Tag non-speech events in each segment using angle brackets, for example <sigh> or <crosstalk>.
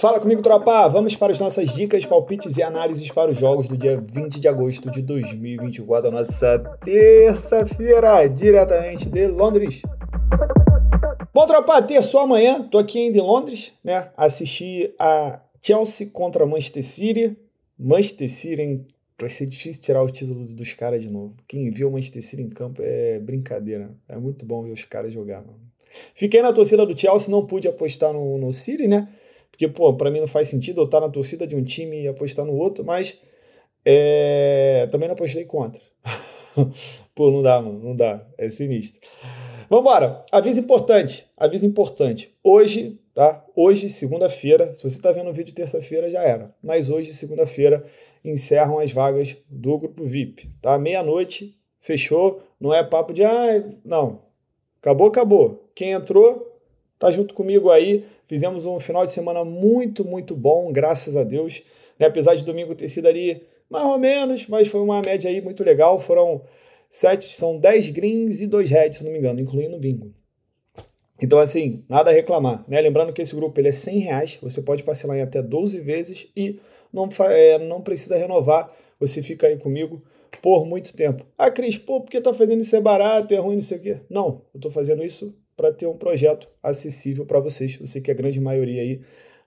Fala comigo, tropa! Vamos para as nossas dicas, palpites e análises para os jogos do dia 20 de agosto de 2024, nossa terça-feira, diretamente de Londres. Bom, tropa, terça ou amanhã, tô aqui ainda em Londres, né? Assisti a Chelsea contra Manchester City. Manchester City, hein? Vai ser difícil tirar o título dos caras de novo. Quem viu o Manchester City em campo é brincadeira. É muito bom ver os caras jogar, mano. Fiquei na torcida do Chelsea, não pude apostar no, no City, né? Porque, pô, para mim não faz sentido eu estar tá na torcida de um time e apostar no outro, mas é, também não apostei contra. <laughs> pô, não dá, mano, não dá. É sinistro. Vambora, aviso importante, aviso importante. Hoje, tá? Hoje, segunda-feira, se você está vendo o vídeo terça-feira, já era. Mas hoje, segunda-feira, encerram as vagas do grupo VIP, tá? Meia-noite, fechou, não é papo de, ah, não. Acabou, acabou. Quem entrou, tá junto comigo aí. Fizemos um final de semana muito, muito bom, graças a Deus. Né? Apesar de domingo ter sido ali mais ou menos, mas foi uma média aí muito legal. Foram sete, são dez greens e dois reds, se não me engano, incluindo o bingo. Então, assim, nada a reclamar. Né? Lembrando que esse grupo ele é 100 reais, você pode parcelar em até 12 vezes e não, é, não precisa renovar. Você fica aí comigo por muito tempo. Ah, Cris, pô, que tá fazendo isso é barato, é ruim, não sei o quê. Não, eu tô fazendo isso para ter um projeto acessível para vocês. Eu sei que a grande maioria aí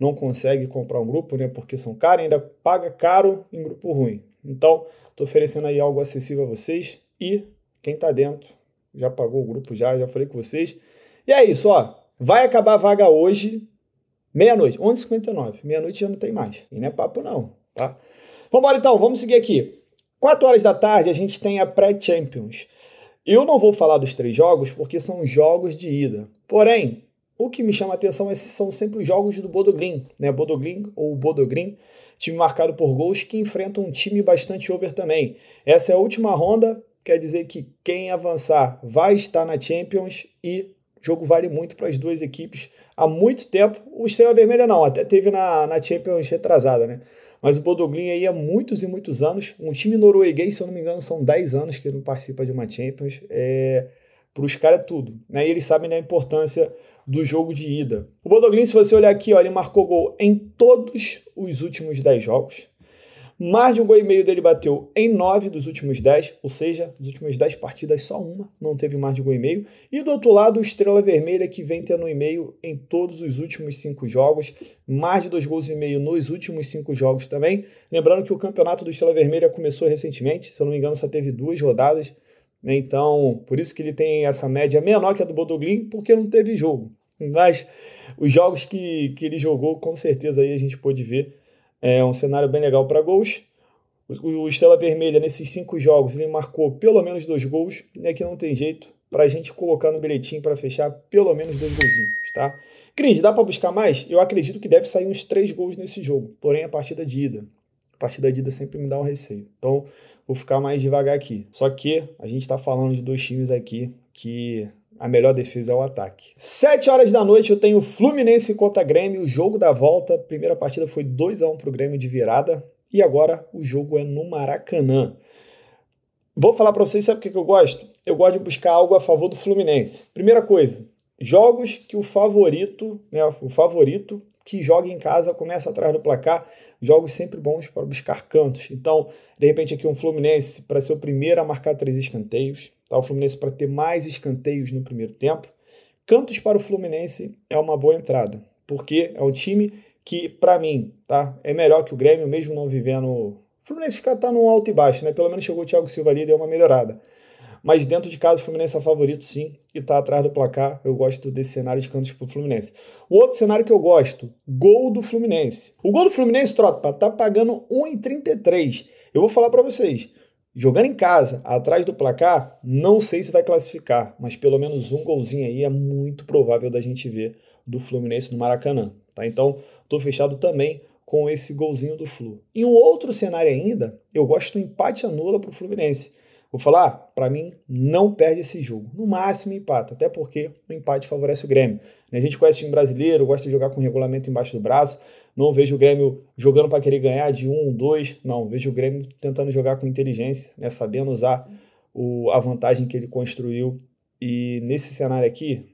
não consegue comprar um grupo, né? Porque são caros ainda paga caro em grupo ruim. Então, estou oferecendo aí algo acessível a vocês e quem está dentro já pagou o grupo já, já falei com vocês. E é isso, ó. Vai acabar a vaga hoje, meia-noite, 11h59. Meia-noite já não tem mais. E não é papo não, tá? Vamos embora então, vamos seguir aqui. 4 horas da tarde a gente tem a pré-Champions. Eu não vou falar dos três jogos porque são jogos de ida. Porém, o que me chama a atenção é que são sempre os jogos do Bodoglin, né? Bodoglin ou Bodogrin, time marcado por gols que enfrenta um time bastante over também. Essa é a última ronda, quer dizer que quem avançar vai estar na Champions e o jogo vale muito para as duas equipes há muito tempo. O Estrela Vermelha não, até teve na, na Champions retrasada, né? Mas o Bodoglin aí há muitos e muitos anos. Um time norueguês, se eu não me engano, são 10 anos que não participa de uma Champions. É, para os caras é tudo. Né? E eles sabem da importância do jogo de ida. O Bodoglin, se você olhar aqui, ó, ele marcou gol em todos os últimos 10 jogos. Mais de um gol e meio dele bateu em 9 dos últimos 10, ou seja, das últimas 10 partidas só uma não teve mais de um gol e meio. E do outro lado, o Estrela Vermelha que vem tendo um e meio em todos os últimos 5 jogos, mais de dois gols e meio nos últimos 5 jogos também. Lembrando que o campeonato do Estrela Vermelha começou recentemente, se eu não me engano, só teve duas rodadas. Né? Então, por isso que ele tem essa média menor que a do Bodoglin, porque não teve jogo. Mas os jogos que, que ele jogou, com certeza aí a gente pôde ver é um cenário bem legal para gols. O, Estela Estrela Vermelha, nesses cinco jogos, ele marcou pelo menos dois gols, É que não tem jeito, para a gente colocar no bilhetinho para fechar pelo menos dois golzinhos, tá? Cris, dá para buscar mais? Eu acredito que deve sair uns três gols nesse jogo, porém a partida de ida. A partida de ida sempre me dá um receio. Então, vou ficar mais devagar aqui. Só que a gente está falando de dois times aqui que a melhor defesa é o ataque. 7 horas da noite eu tenho Fluminense contra Grêmio, o jogo da volta. primeira partida foi 2 a 1 para o Grêmio de virada e agora o jogo é no Maracanã. Vou falar para vocês, sabe o que eu gosto? Eu gosto de buscar algo a favor do Fluminense. Primeira coisa, jogos que o favorito, né, o favorito que joga em casa começa atrás do placar, jogos sempre bons para buscar cantos. Então, de repente aqui um Fluminense para ser o primeiro a marcar três escanteios, tá? o Fluminense para ter mais escanteios no primeiro tempo. Cantos para o Fluminense é uma boa entrada, porque é um time que, para mim, tá? é melhor que o Grêmio, mesmo não vivendo. O Fluminense fica, tá num alto e baixo, né? Pelo menos chegou o Thiago Silva ali e deu uma melhorada. Mas dentro de casa, o Fluminense é favorito, sim, e está atrás do placar. Eu gosto desse cenário de cantos para o Fluminense. O outro cenário que eu gosto, gol do Fluminense. O gol do Fluminense, Tropa, tá pagando 1,33. Eu vou falar para vocês. Jogando em casa, atrás do placar, não sei se vai classificar, mas pelo menos um golzinho aí é muito provável da gente ver do Fluminense no Maracanã. Tá? Então, estou fechado também com esse golzinho do Flu. Em um outro cenário ainda, eu gosto do empate anula para o Fluminense. Vou falar, para mim, não perde esse jogo. No máximo empata, até porque o empate favorece o Grêmio. Né? A gente conhece o time brasileiro, gosta de jogar com o regulamento embaixo do braço. Não vejo o Grêmio jogando para querer ganhar de um dois. Não, vejo o Grêmio tentando jogar com inteligência, né? sabendo usar o, a vantagem que ele construiu. E nesse cenário aqui,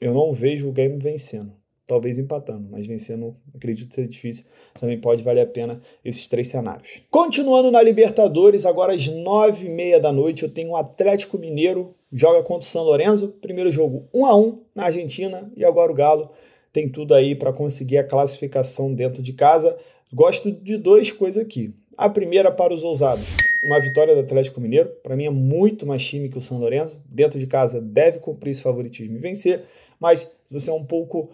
eu não vejo o Grêmio vencendo talvez empatando, mas vencendo, acredito ser difícil. Também pode valer a pena esses três cenários. Continuando na Libertadores, agora às nove e meia da noite, eu tenho o um Atlético Mineiro, joga contra o São Lourenço, primeiro jogo 1 a 1 na Argentina, e agora o Galo tem tudo aí para conseguir a classificação dentro de casa. Gosto de duas coisas aqui. A primeira para os ousados, uma vitória do Atlético Mineiro, para mim é muito mais time que o São Lourenço, dentro de casa deve cumprir esse favoritismo e vencer, mas se você é um pouco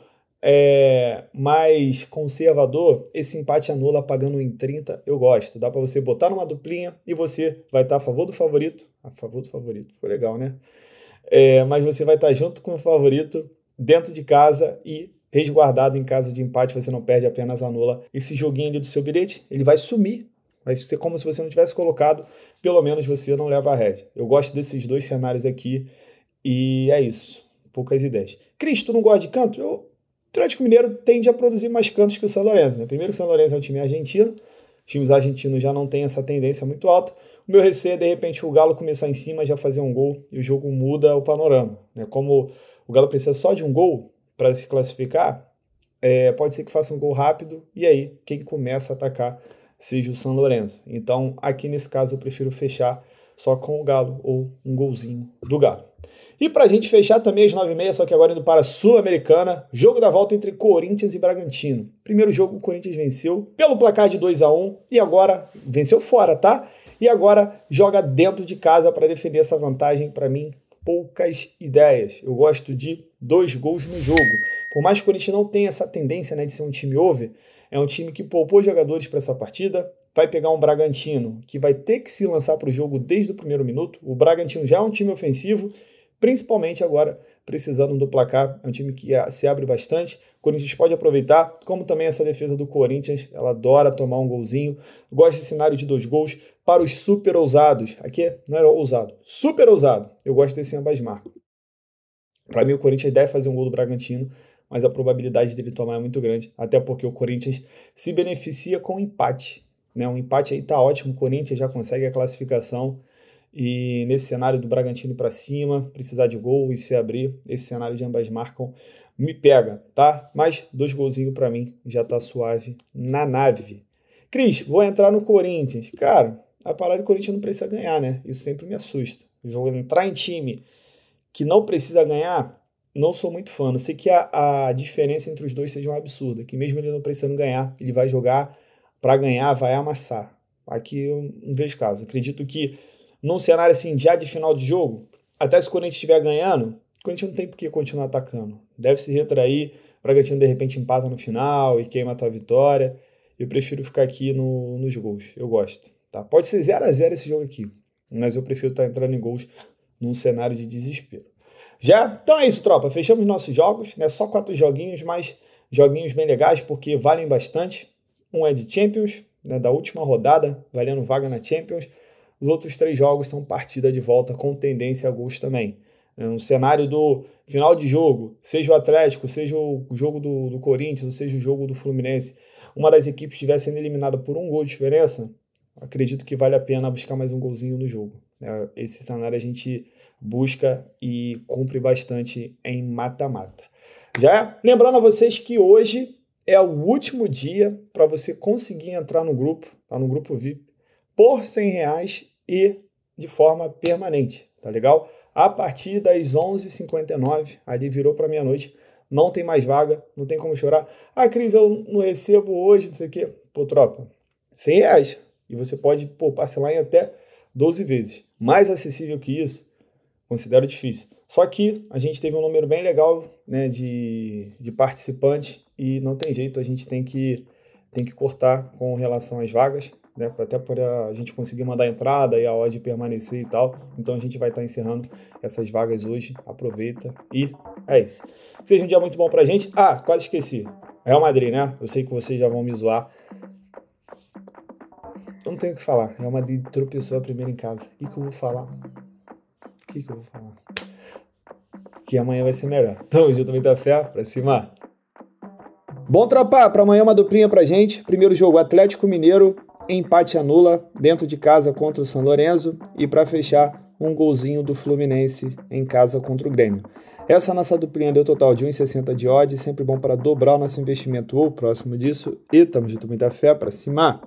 é, mais conservador, esse empate anula pagando em 30, eu gosto. Dá para você botar numa duplinha e você vai estar tá a favor do favorito. A favor do favorito, foi legal, né? É, mas você vai estar tá junto com o favorito dentro de casa e resguardado em caso de empate, você não perde, apenas anula esse joguinho ali do seu bilhete. Ele vai sumir, vai ser como se você não tivesse colocado, pelo menos você não leva a red. Eu gosto desses dois cenários aqui e é isso. Poucas ideias. Cris, tu não gosta de canto? Eu o Atlético Mineiro tende a produzir mais cantos que o São Lorenzo, Né? Primeiro, o São Lorenzo é um time argentino, os times argentinos já não têm essa tendência muito alta. O meu receio é, de repente, o Galo começar em cima, já fazer um gol e o jogo muda o panorama. Né? Como o Galo precisa só de um gol para se classificar, é, pode ser que faça um gol rápido e aí quem começa a atacar seja o São Lorenzo. Então, aqui nesse caso, eu prefiro fechar só com o Galo ou um golzinho do Galo. E para a gente fechar também as 9h30, só que agora indo para a Sul-Americana, jogo da volta entre Corinthians e Bragantino. Primeiro jogo, o Corinthians venceu pelo placar de 2 a 1 e agora venceu fora, tá? E agora joga dentro de casa para defender essa vantagem, para mim, poucas ideias. Eu gosto de dois gols no jogo. Por mais que o Corinthians não tenha essa tendência né, de ser um time over, é um time que poupou jogadores para essa partida. Vai pegar um Bragantino que vai ter que se lançar para o jogo desde o primeiro minuto. O Bragantino já é um time ofensivo principalmente agora precisando do placar. É um time que ah, se abre bastante. O Corinthians pode aproveitar, como também essa defesa do Corinthians, ela adora tomar um golzinho. Gosta de cenário de dois gols para os super ousados. Aqui não é ousado, super ousado. Eu gosto desse ambas marcas. Para mim, o Corinthians deve fazer um gol do Bragantino, mas a probabilidade dele tomar é muito grande, até porque o Corinthians se beneficia com o empate. Né? Um empate aí está ótimo, o Corinthians já consegue a classificação. E nesse cenário do Bragantino para cima, precisar de gol e se abrir, esse cenário de ambas marcam me pega, tá? Mas dois golzinhos para mim já tá suave na nave. Cris, vou entrar no Corinthians. Cara, a parada do Corinthians não precisa ganhar, né? Isso sempre me assusta. jogo é entrar em time que não precisa ganhar, não sou muito fã. Não sei que a, a diferença entre os dois seja um absurdo. Que mesmo ele não precisando ganhar, ele vai jogar para ganhar, vai amassar. Aqui eu não vejo caso. Acredito que num cenário assim já de final de jogo, até se o Corinthians estiver ganhando, o Corinthians não tem por que continuar atacando. Deve se retrair, o Bragantino de repente empata no final e queima a tua vitória. Eu prefiro ficar aqui no, nos gols, eu gosto. Tá? Pode ser 0 a 0 esse jogo aqui, mas eu prefiro estar tá entrando em gols num cenário de desespero. Já? Então é isso, tropa. Fechamos nossos jogos, né? Só quatro joguinhos, mas joguinhos bem legais porque valem bastante. Um é de Champions, né? da última rodada, valendo vaga na Champions. Os outros três jogos são partida de volta com tendência a gols também. No é cenário do final de jogo, seja o Atlético, seja o jogo do, do Corinthians, ou seja o jogo do Fluminense, uma das equipes estivesse sendo eliminada por um gol de diferença, acredito que vale a pena buscar mais um golzinho no jogo. É, esse cenário a gente busca e cumpre bastante em mata-mata. Já lembrando a vocês que hoje é o último dia para você conseguir entrar no grupo, tá no grupo VIP por 100 reais e de forma permanente, tá legal? A partir das 11h59, ali virou para meia-noite, não tem mais vaga, não tem como chorar. Ah, Cris, eu não recebo hoje, não sei o quê. Pô, tropa, 100 reais. E você pode pô, parcelar em até 12 vezes. Mais acessível que isso, considero difícil. Só que a gente teve um número bem legal né, de, de participantes e não tem jeito, a gente tem que, tem que cortar com relação às vagas né? Até para a gente conseguir mandar a entrada e a odd permanecer e tal. Então a gente vai estar tá encerrando essas vagas hoje. Aproveita e é isso. Que seja um dia muito bom pra gente. Ah, quase esqueci. Real Madrid, né? Eu sei que vocês já vão me zoar. Eu não tenho o que falar. Real Madrid tropeçou a primeira em casa. O que, que eu vou falar? O que, que eu vou falar? Que amanhã vai ser melhor. Então, junto eu também tá fé. Pra cima. Bom, tropa, para amanhã é uma duplinha pra gente. Primeiro jogo Atlético Mineiro empate anula dentro de casa contra o São Lourenço e para fechar um golzinho do Fluminense em casa contra o Grêmio. Essa nossa duplinha deu total de 1,60 de odds, sempre bom para dobrar o nosso investimento ou próximo disso. E tamo junto, muita fé para cima!